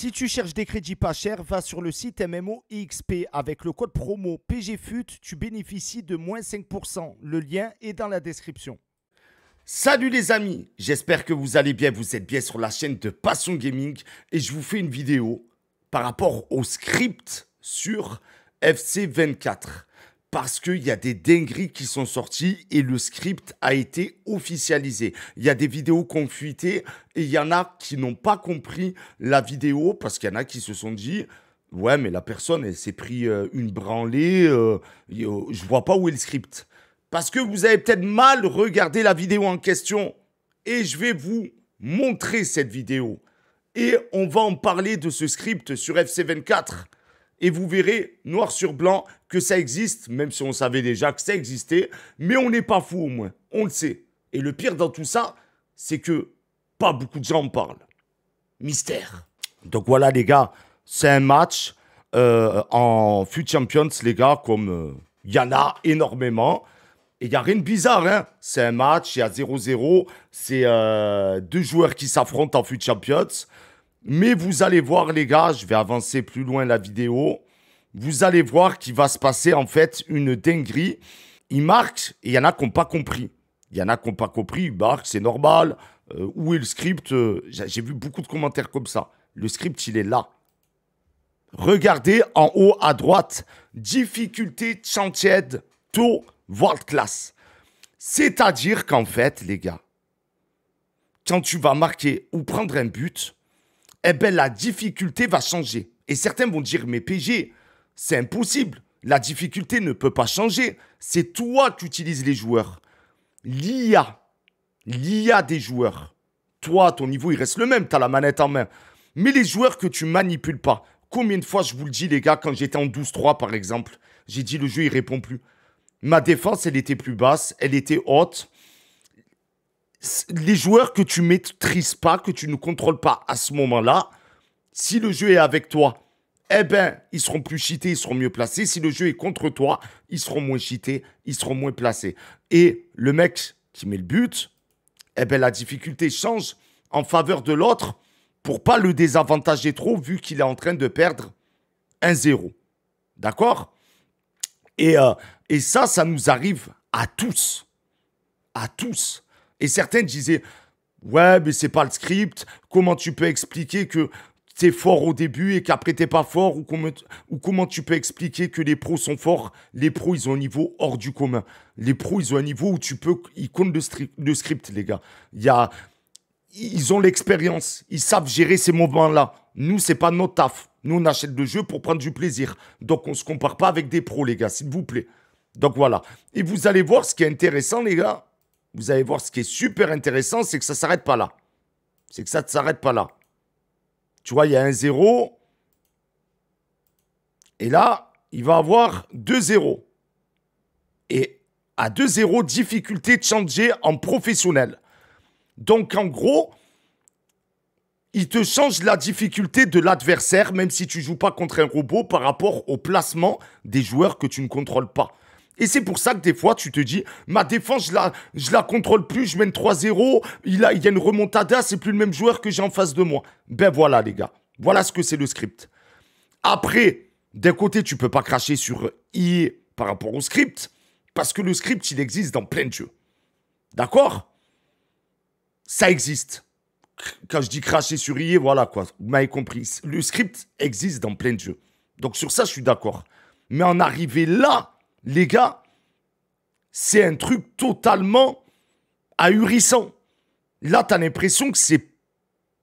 Si tu cherches des crédits pas chers, va sur le site MMOXP. Avec le code promo PGFUT, tu bénéficies de moins 5%. Le lien est dans la description. Salut les amis, j'espère que vous allez bien. Vous êtes bien sur la chaîne de Passion Gaming et je vous fais une vidéo par rapport au script sur FC24 parce qu'il y a des dingueries qui sont sorties et le script a été officialisé. Il y a des vidéos confuitées et il y en a qui n'ont pas compris la vidéo parce qu'il y en a qui se sont dit Ouais, mais la personne, elle s'est pris euh, une branlée, je euh, euh, je vois pas où est le script. Parce que vous avez peut-être mal regardé la vidéo en question. Et je vais vous montrer cette vidéo. Et on va en parler de ce script sur FC24 et vous verrez noir sur blanc que ça existe, même si on savait déjà que ça existait, mais on n'est pas fou au moins, on le sait. Et le pire dans tout ça, c'est que pas beaucoup de gens en parlent. Mystère. Donc voilà les gars, c'est un match euh, en FUT Champions, les gars, comme il euh, y en a énormément. Et il n'y a rien de bizarre, hein. C'est un match, il y a 0-0, c'est euh, deux joueurs qui s'affrontent en FUT Champions. Mais vous allez voir, les gars, je vais avancer plus loin la vidéo. Vous allez voir qu'il va se passer, en fait, une dinguerie. Il marque, et il y en a qui n'ont pas compris. Il y en a qui n'ont pas compris, Barc, c'est normal. Euh, où est le script euh, J'ai vu beaucoup de commentaires comme ça. Le script, il est là. Regardez en haut à droite. Difficulté chantier, taux, World Class. C'est-à-dire qu'en fait, les gars, quand tu vas marquer ou prendre un but, eh bien, la difficulté va changer. Et certains vont dire, mais PG, c'est impossible. La difficulté ne peut pas changer. C'est toi qui utilises les joueurs. L'IA, l'IA des joueurs. Toi, ton niveau, il reste le même. Tu as la manette en main. Mais les joueurs que tu manipules pas. Combien de fois je vous le dis, les gars, quand j'étais en 12-3, par exemple, j'ai dit le jeu, il répond plus. Ma défense, elle était plus basse, elle était haute les joueurs que tu maîtrises pas, que tu ne contrôles pas à ce moment-là, si le jeu est avec toi, eh ben, ils seront plus cheatés, ils seront mieux placés. Si le jeu est contre toi, ils seront moins cheatés, ils seront moins placés. Et le mec qui met le but, eh ben, la difficulté change en faveur de l'autre pour pas le désavantager trop vu qu'il est en train de perdre un zéro. D'accord et, euh, et ça, ça nous arrive à tous. À tous. Et certaines disaient Ouais, mais c'est pas le script. Comment tu peux expliquer que t'es fort au début et qu'après t'es pas fort ou comment, tu peux expliquer que les pros sont forts Les pros, ils ont un niveau hors du commun. Les pros, ils ont un niveau où tu peux. Ils comptent le, script, les gars. Il y a, Ils ont l'expérience. Ils savent gérer ces moments-là. Nous, c'est pas notre taf. Nous, on achète le jeu pour prendre du plaisir. Donc, on se compare pas avec des pros, les gars, s'il vous plaît. Donc, voilà. Et vous allez voir ce qui est intéressant, les gars vous allez voir ce qui est super intéressant, c'est que ça ne s'arrête pas là. C'est que ça ne s'arrête pas là. Tu vois, il y a un 0. Et là, il va avoir 2-0. Et à 2-0, difficulté de changer en professionnel. Donc en gros, il te change la difficulté de l'adversaire, même si tu joues pas contre un robot, par rapport au placement des joueurs que tu ne contrôles pas. Et c'est pour ça que des fois, tu te dis, ma défense, je la, je la contrôle plus, je mène 3-0, il, a, il y a une remontada, c'est plus le même joueur que j'ai en face de moi. Ben voilà, les gars. Voilà ce que c'est le script. Après, d'un côté, tu peux pas cracher sur IE par rapport au script, parce que le script, il existe dans plein de jeux. D'accord Ça existe. Quand je dis cracher sur IE, voilà quoi. Vous m'avez compris. Le script existe dans plein de jeux. Donc sur ça, je suis d'accord. Mais en arrivé là, les gars, c'est un truc totalement ahurissant. Là, tu as l'impression que c'est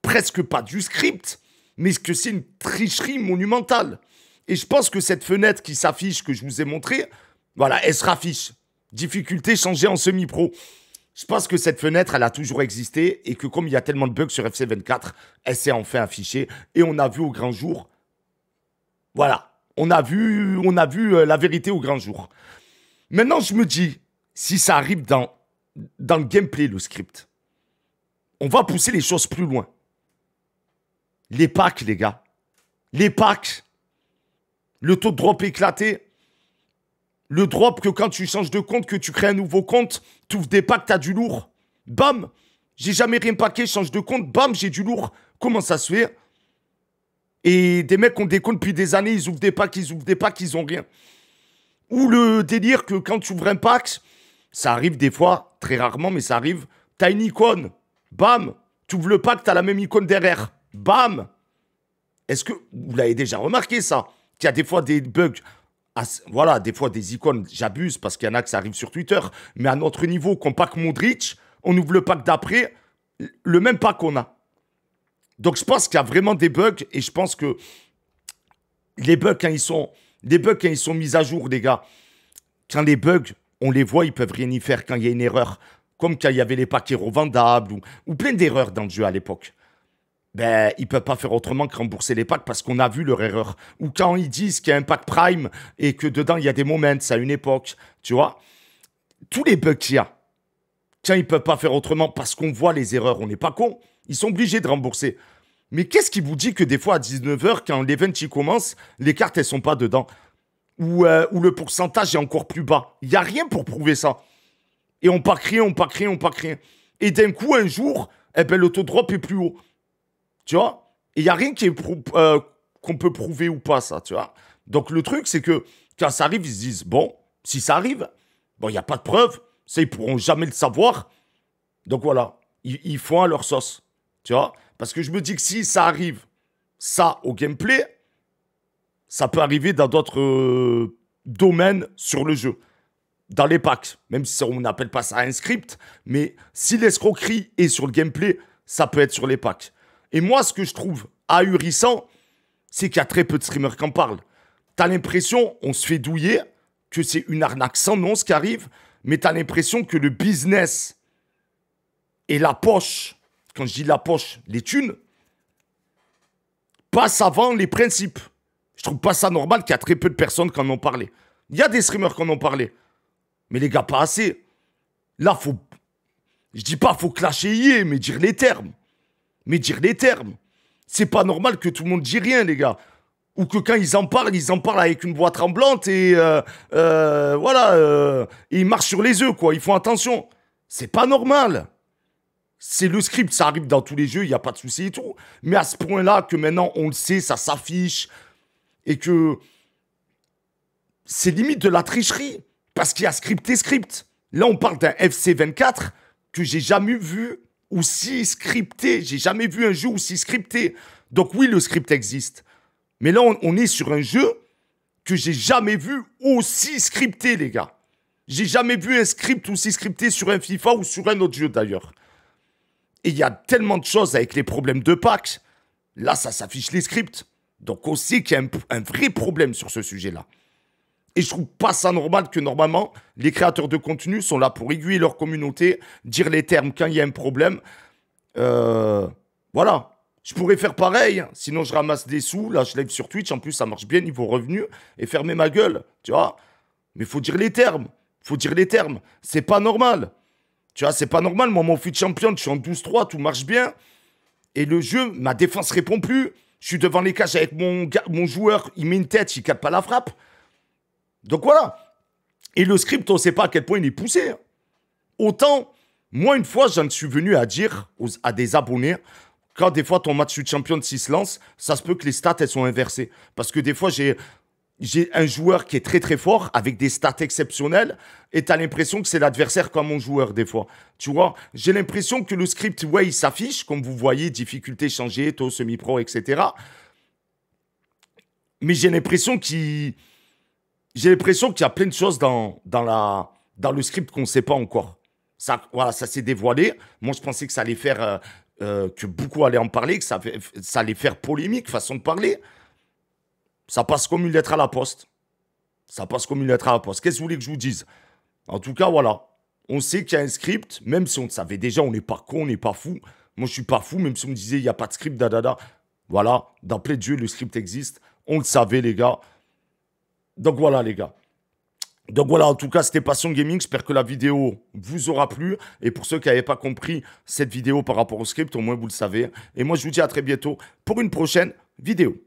presque pas du script, mais que c'est une tricherie monumentale. Et je pense que cette fenêtre qui s'affiche, que je vous ai montrée, voilà, elle se raffiche. Difficulté changée en semi-pro. Je pense que cette fenêtre, elle a toujours existé et que comme il y a tellement de bugs sur FC24, elle s'est enfin affichée et on a vu au grand jour. Voilà, on a vu, on a vu euh, la vérité au grand jour. Maintenant, je me dis, si ça arrive dans, dans le gameplay, le script, on va pousser les choses plus loin. Les packs, les gars. Les packs. Le taux de drop éclaté. Le drop que quand tu changes de compte, que tu crées un nouveau compte, tu ouvres des packs, as du lourd. Bam J'ai jamais rien packé, change de compte, bam, j'ai du lourd. Comment ça se fait et des mecs qu'on déconne depuis des années, ils ouvrent des packs, ils ouvrent des packs, ils ont rien. Ou le délire que quand tu ouvres un pack, ça arrive des fois, très rarement, mais ça arrive, t'as une icône. Bam Tu ouvres le pack, t'as la même icône derrière. Bam Est-ce que vous l'avez déjà remarqué ça Qu'il y a des fois des bugs. Ah, voilà, des fois des icônes, j'abuse parce qu'il y en a que ça arrive sur Twitter. Mais à notre niveau, qu'on pack Modric, on ouvre le pack d'après, le même pack qu'on a. Donc je pense qu'il y a vraiment des bugs et je pense que les bugs quand ils sont bugs ils sont mis à jour les gars, quand les bugs on les voit, ils peuvent rien y faire quand il y a une erreur, comme quand il y avait les packs revendables ou, ou plein d'erreurs dans le jeu à l'époque. Ben, ils peuvent pas faire autrement que rembourser les packs parce qu'on a vu leur erreur. Ou quand ils disent qu'il y a un pack prime et que dedans il y a des moments à une époque, tu vois. Tous les bugs qu'il y a, tiens, ils peuvent pas faire autrement parce qu'on voit les erreurs, on n'est pas con. Ils sont obligés de rembourser. Mais qu'est-ce qui vous dit que des fois à 19h, quand l'event commence, les cartes, elles sont pas dedans Ou, euh, le pourcentage est encore plus bas Il n'y a rien pour prouver ça. Et on pas rien, on pas rien, on pas rien. Et d'un coup, un jour, eh ben, l'autodrop est plus haut. Tu vois Et il n'y a rien euh, qu'on peut prouver ou pas, ça, tu vois Donc le truc, c'est que quand ça arrive, ils se disent, bon, si ça arrive, bon, il n'y a pas de preuve, ça, ils pourront jamais le savoir. Donc voilà, ils font à leur sauce. Parce que je me dis que si ça arrive, ça au gameplay, ça peut arriver dans d'autres euh, domaines sur le jeu. Dans les packs, même si on n'appelle pas ça un script, mais si l'escroquerie est sur le gameplay, ça peut être sur les packs. Et moi, ce que je trouve ahurissant, c'est qu'il y a très peu de streamers qui en parlent. T'as l'impression, on se fait douiller, que c'est une arnaque sans nom ce qui arrive, mais t'as l'impression que le business et la poche quand je dis la poche, les thunes, passe avant les principes. Je trouve pas ça normal qu'il y a très peu de personnes qui en ont parlé. Il y a des streamers qui en ont parlé. Mais les gars, pas assez. Là, faut. Je dis pas faut clasher mais dire les termes. Mais dire les termes. C'est pas normal que tout le monde dise rien, les gars. Ou que quand ils en parlent, ils en parlent avec une voix tremblante et. Euh, euh, voilà. Euh, ils marchent sur les œufs, quoi. Ils font attention. C'est pas normal c'est le script, ça arrive dans tous les jeux, il n'y a pas de souci et tout. Mais à ce point-là, que maintenant on le sait, ça s'affiche, et que c'est limite de la tricherie, parce qu'il y a scripté script. Là, on parle d'un FC24 que j'ai jamais vu aussi scripté. J'ai jamais vu un jeu aussi scripté. Donc oui, le script existe. Mais là, on, on est sur un jeu que j'ai jamais vu aussi scripté, les gars. J'ai jamais vu un script aussi scripté sur un FIFA ou sur un autre jeu d'ailleurs. Et il y a tellement de choses avec les problèmes de Pax. Là, ça s'affiche les scripts. Donc on sait qu'il y a un, vrai problème sur ce sujet-là. Et je trouve pas ça normal que normalement, les créateurs de contenu sont là pour aiguiller leur communauté, dire les termes quand il y a un problème. Euh, voilà. Je pourrais faire pareil, sinon je ramasse des sous, là je live sur Twitch, en plus ça marche bien niveau revenu, et fermer ma gueule, tu vois. Mais faut dire les termes, faut dire les termes, c'est pas normal. Tu vois, c'est pas normal. Moi, mon fut champion, je suis en 12-3, tout marche bien. Et le jeu, ma défense répond plus. Je suis devant les cages avec mon, mon joueur, il met une tête, il capte pas la frappe. Donc voilà. Et le script, on sait pas à quel point il est poussé. Hein. Autant, moi, une fois, j'en suis venu à dire aux, à des abonnés, quand des fois ton match de champion s'il se lance, ça se peut que les stats, elles sont inversées. Parce que des fois, j'ai j'ai un joueur qui est très très fort, avec des stats exceptionnelles, et tu as l'impression que c'est l'adversaire comme mon joueur des fois. Tu vois, j'ai l'impression que le script, ouais, il s'affiche, comme vous voyez, difficulté changée, taux semi-pro, etc. Mais j'ai l'impression qu'il... J'ai l'impression qu'il y a plein de choses dans, dans, la, dans le script qu'on ne sait pas encore. Ça, voilà, ça s'est dévoilé. Moi, je pensais que ça allait faire... Euh, euh, que beaucoup allaient en parler, que ça, ça allait faire polémique, façon de parler. Ça passe comme une lettre à la poste. Ça passe comme une lettre à la poste. Qu'est-ce que vous voulez que je vous dise En tout cas, voilà. On sait qu'il y a un script, même si on le savait déjà, on n'est pas con, on n'est pas fou. Moi, je suis pas fou, même si on me disait, il n'y a pas de script, dadada. Voilà, d'appeler Dieu, le script existe. On le savait, les gars. Donc voilà, les gars. Donc voilà, en tout cas, c'était Passion Gaming. J'espère que la vidéo vous aura plu. Et pour ceux qui n'avaient pas compris cette vidéo par rapport au script, au moins vous le savez. Et moi, je vous dis à très bientôt pour une prochaine vidéo.